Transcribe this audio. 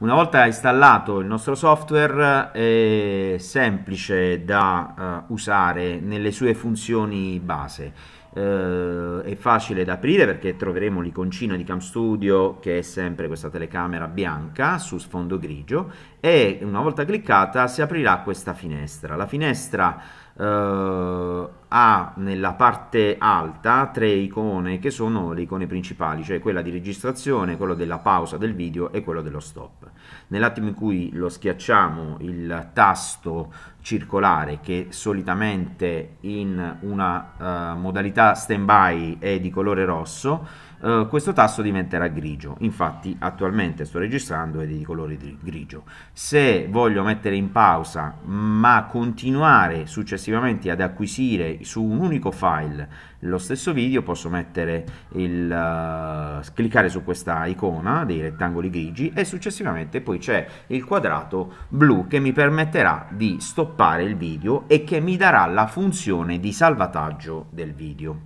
Una volta installato il nostro software è semplice da uh, usare nelle sue funzioni base. Uh, è facile da aprire perché troveremo l'iconcina di Cam Studio che è sempre questa telecamera bianca su sfondo grigio e una volta cliccata si aprirà questa finestra. La finestra uh, nella parte alta tre icone che sono le icone principali, cioè quella di registrazione, quella della pausa del video e quello dello stop. Nell'attimo in cui lo schiacciamo il tasto circolare che solitamente in una uh, modalità by è di colore rosso, eh, questo tasso diventerà grigio infatti attualmente sto registrando ed è di colore di grigio se voglio mettere in pausa ma continuare successivamente ad acquisire su un unico file lo stesso video posso mettere il uh, cliccare su questa icona dei rettangoli grigi e successivamente poi c'è il quadrato blu che mi permetterà di stoppare il video e che mi darà la funzione di salvataggio del video